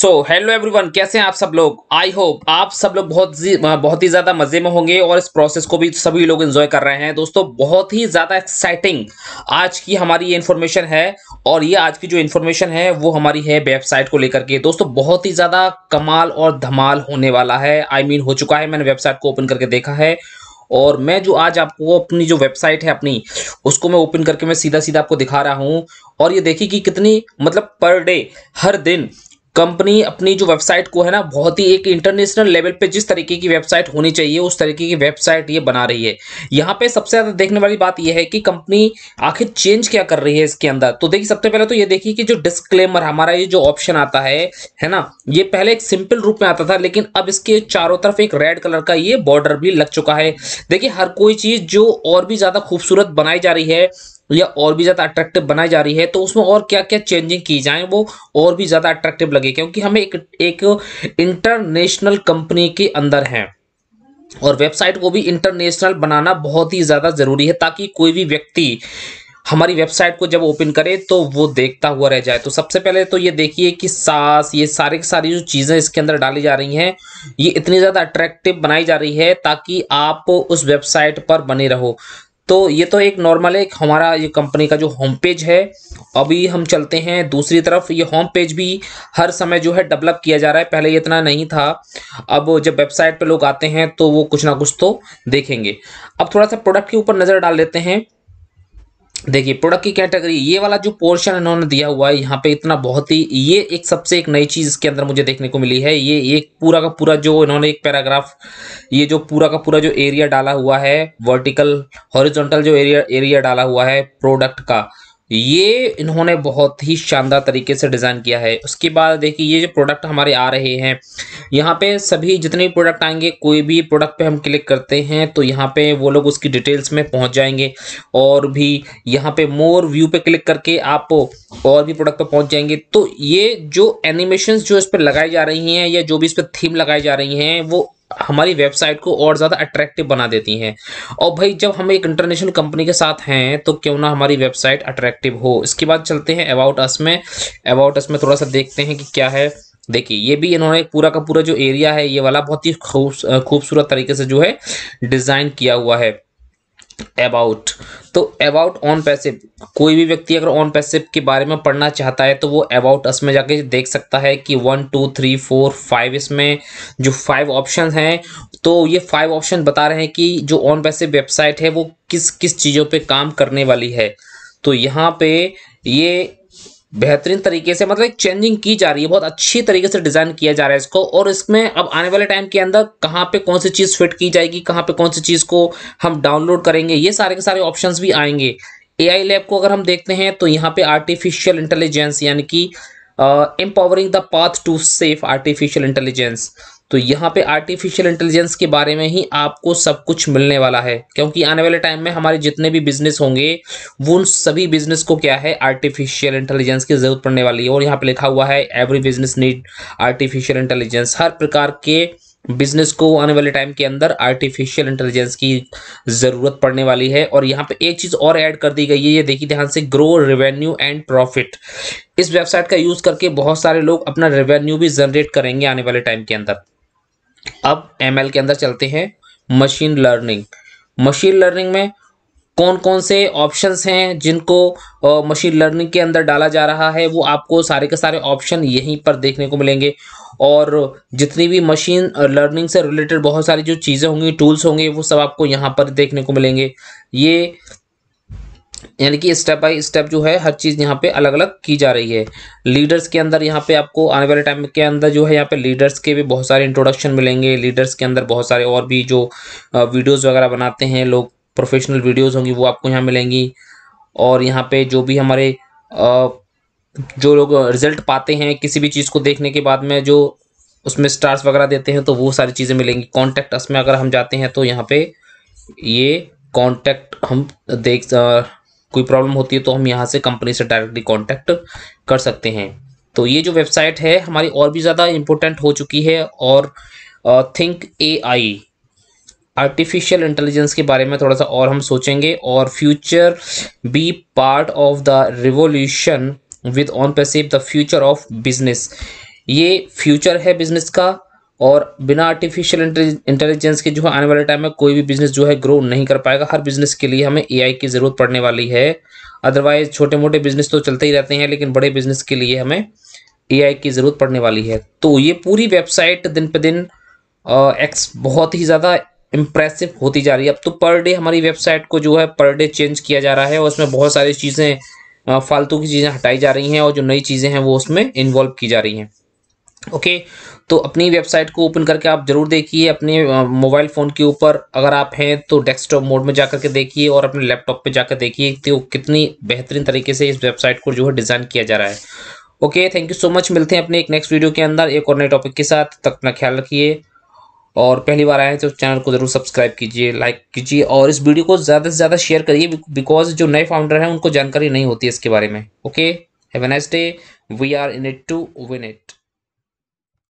so hello everyone कैसे हैं आप सब लोग आई होप आप सब लोग बहुत बहुत ही ज़्यादा मज़े में होंगे और इस प्रोसेस को भी सभी लोग एंजॉय कर रहे हैं दोस्तों बहुत ही ज़्यादा एक्साइटिंग आज की हमारी ये इन्फॉर्मेशन है और ये आज की जो इन्फॉर्मेशन है वो हमारी है वेबसाइट को लेकर के दोस्तों बहुत ही ज़्यादा कमाल और धमाल होने वाला है आई I मीन mean, हो चुका है मैंने वेबसाइट को ओपन करके देखा है और मैं जो आज आपको अपनी जो वेबसाइट है अपनी उसको मैं ओपन करके मैं सीधा सीधा आपको दिखा रहा हूँ और ये देखिए कि कितनी मतलब पर डे हर दिन कंपनी अपनी जो वेबसाइट को है ना बहुत ही एक इंटरनेशनल लेवल पे जिस तरीके की वेबसाइट होनी चाहिए उस तरीके की वेबसाइट ये बना रही है यहाँ पे सबसे ज़्यादा देखने वाली बात यह है कि कंपनी आखिर चेंज क्या कर रही है इसके अंदर तो देखिए सबसे पहले तो ये देखिए कि जो डिस्क्लेमर हमारा ये जो ऑप्शन आता है है ना ये पहले एक सिंपल रूप में आता था लेकिन अब इसके चारों तरफ एक रेड कलर का ये बॉर्डर भी लग चुका है देखिए हर कोई चीज़ जो और भी ज़्यादा खूबसूरत बनाई जा रही है या और भी ज़्यादा अट्रैक्टिव बनाई जा रही है तो उसमें और क्या क्या चेंजिंग की जाए वो और भी ज़्यादा अट्रैक्टिव लगे क्योंकि हमें एक एक इंटरनेशनल कंपनी के अंदर हैं और वेबसाइट को भी इंटरनेशनल बनाना बहुत ही ज़्यादा ज़रूरी है ताकि कोई भी व्यक्ति हमारी वेबसाइट को जब ओपन करे तो वो देखता हुआ रह जाए तो सबसे पहले तो ये देखिए कि सास ये सारे की सारी जो चीज़ें इसके अंदर डाली जा रही हैं ये इतनी ज़्यादा अट्रैक्टिव बनाई जा रही है ताकि आप उस वेबसाइट पर बने रहो तो ये तो एक नॉर्मल है हमारा ये कंपनी का जो होम पेज है अभी हम चलते हैं दूसरी तरफ ये होम पेज भी हर समय जो है डेवलप किया जा रहा है पहले ये इतना नहीं था अब जब वेबसाइट पे लोग आते हैं तो वो कुछ ना कुछ तो देखेंगे अब थोड़ा सा प्रोडक्ट के ऊपर नज़र डाल लेते हैं देखिए प्रोडक्ट की कैटेगरी ये वाला जो पोर्शन इन्होंने दिया हुआ है यहाँ पे इतना बहुत ही ये एक सबसे एक नई चीज़ इसके अंदर मुझे देखने को मिली है ये एक पूरा का पूरा जो इन्होंने एक पैराग्राफ ये जो पूरा का पूरा जो एरिया डाला हुआ है वर्टिकल हॉरिजॉन्टल जो एरिया एरिया डाला हुआ है प्रोडक्ट का ये इन्होंने बहुत ही शानदार तरीके से डिज़ाइन किया है उसके बाद देखिए ये जो प्रोडक्ट हमारे आ रहे हैं यहाँ पे सभी जितने भी प्रोडक्ट आएंगे कोई भी प्रोडक्ट पे हम क्लिक करते हैं तो यहाँ पे वो लोग उसकी डिटेल्स में पहुँच जाएंगे और भी यहाँ पे मोर व्यू पे क्लिक करके आप और भी प्रोडक्ट पर पहुँच जाएंगे तो ये जो एनिमेशन जो इस पर लगाई जा रही हैं या जो भी इस पर थीम लगाई जा रही हैं वो हमारी वेबसाइट को और ज़्यादा अट्रैक्टिव बना देती हैं और भाई जब हम एक इंटरनेशनल कंपनी के साथ हैं तो क्यों ना हमारी वेबसाइट अट्रैक्टिव हो इसके बाद चलते हैं अबाउट अस में अबाउट अस में थोड़ा सा देखते हैं कि क्या है देखिए ये भी इन्होंने पूरा का पूरा जो एरिया है ये वाला बहुत ही खूबसूरत तरीके से जो है डिज़ाइन किया हुआ है अबाउट तो अबाउट ऑन पैसिव कोई भी व्यक्ति अगर ऑन पैसिव के बारे में पढ़ना चाहता है तो वो अबाउट अस में जाके देख सकता है कि one two three four five इसमें जो फाइव ऑप्शन हैं तो ये फाइव ऑप्शन बता रहे हैं कि जो ऑन पैसिव वेबसाइट है वो किस किस चीज़ों पे काम करने वाली है तो यहाँ पे ये बेहतरीन तरीके से मतलब एक चेंजिंग की जा रही है बहुत अच्छी तरीके से डिज़ाइन किया जा रहा है इसको और इसमें अब आने वाले टाइम के अंदर कहाँ पे कौन सी चीज़ फिट की जाएगी कहाँ पे कौन सी चीज़ को हम डाउनलोड करेंगे ये सारे के सारे ऑप्शन भी आएंगे ए लैब को अगर हम देखते हैं तो यहाँ पे आर्टिफिशियल इंटेलिजेंस यानी कि empowering the path to safe artificial intelligence तो यहाँ पे आर्टिफिशियल इंटेलिजेंस के बारे में ही आपको सब कुछ मिलने वाला है क्योंकि आने वाले टाइम में हमारे जितने भी बिजनेस होंगे वो उन सभी बिजनेस को क्या है आर्टिफिशियल इंटेलिजेंस की जरूरत पड़ने वाली है और यहाँ पे लिखा हुआ है every business need artificial intelligence हर प्रकार के बिजनेस को आने वाले टाइम के अंदर आर्टिफिशियल इंटेलिजेंस की ज़रूरत पड़ने वाली है और यहाँ पे एक चीज़ और ऐड कर दी गई है ये देखिए ध्यान से ग्रो रेवेन्यू एंड प्रॉफिट इस वेबसाइट का यूज़ करके बहुत सारे लोग अपना रेवेन्यू भी जनरेट करेंगे आने वाले टाइम के अंदर अब एम के अंदर चलते हैं मशीन लर्निंग मशीन लर्निंग में कौन कौन से ऑप्शंस हैं जिनको मशीन लर्निंग के अंदर डाला जा रहा है वो आपको सारे के सारे ऑप्शन यहीं पर देखने को मिलेंगे और जितनी भी मशीन लर्निंग से रिलेटेड बहुत सारी जो चीज़ें होंगी टूल्स होंगे वो सब आपको यहाँ पर देखने को मिलेंगे ये यानी कि स्टेप बाय स्टेप जो है हर चीज़ यहाँ पे अलग अलग की जा रही है लीडर्स के अंदर यहाँ पे आपको आने वाले टाइम के अंदर जो है यहाँ पे लीडर्स के भी बहुत सारे इंट्रोडक्शन मिलेंगे लीडर्स के अंदर बहुत सारे और भी जो वीडियोज़ वगैरह बनाते हैं लोग प्रोफेशनल वीडियोज़ होंगी वो आपको यहाँ मिलेंगी और यहाँ पे जो भी हमारे जो लोग रिजल्ट पाते हैं किसी भी चीज़ को देखने के बाद में जो उसमें स्टार्स वगैरह देते हैं तो वो सारी चीज़ें मिलेंगी कॉन्टैक्ट अस में अगर हम जाते हैं तो यहाँ पे ये कॉन्टैक्ट हम देख कोई प्रॉब्लम होती है तो हम यहाँ से कंपनी से डायरेक्टली कॉन्टैक्ट कर सकते हैं तो ये जो वेबसाइट है हमारी और भी ज़्यादा इम्पोर्टेंट हो चुकी है और think AI artificial intelligence के बारे में थोड़ा सा और हम सोचेंगे और future be part of the revolution with on passive the future of business ये फ्यूचर है बिजनेस का और बिना आर्टिफिशियल इंटेलिजेंस के जो है आने वाले टाइम में कोई भी बिजनेस जो है ग्रो नहीं कर पाएगा हर बिजनेस के लिए हमें एआई की ज़रूरत पड़ने वाली है अदरवाइज छोटे मोटे बिजनेस तो चलते ही रहते हैं लेकिन बड़े बिजनेस के लिए हमें एआई की ज़रूरत पड़ने वाली है तो ये पूरी वेबसाइट दिन पे दिन एक्स बहुत ही ज़्यादा इम्प्रेसिव होती जा रही है अब तो पर डे हमारी वेबसाइट को जो है पर डे चेंज किया जा रहा है और उसमें बहुत सारी चीज़ें फालतू की चीज़ें हटाई जा रही हैं और जो नई चीज़ें हैं वो उसमें इन्वॉल्व की जा रही हैं ओके तो अपनी वेबसाइट को ओपन करके आप जरूर देखिए अपने मोबाइल फ़ोन के ऊपर अगर आप हैं तो डेस्कटॉप मोड में जा के देखिए और अपने लैपटॉप पे जाकर देखिए कि वो कितनी बेहतरीन तरीके से इस वेबसाइट को जो है डिज़ाइन किया जा रहा है okay thank you so much मिलते हैं अपने एक नेक्स्ट वीडियो के अंदर एक और नए टॉपिक के साथ तक अपना ख्याल रखिए और पहली बार आए हैं तो चैनल को ज़रूर सब्सक्राइब कीजिए लाइक कीजिए और इस वीडियो को ज़्यादा से ज़्यादा शेयर करिए बिकॉज जो नए फाउंडर हैं उनको जानकारी नहीं होती है इसके बारे में okay have a nice day we are in it to win it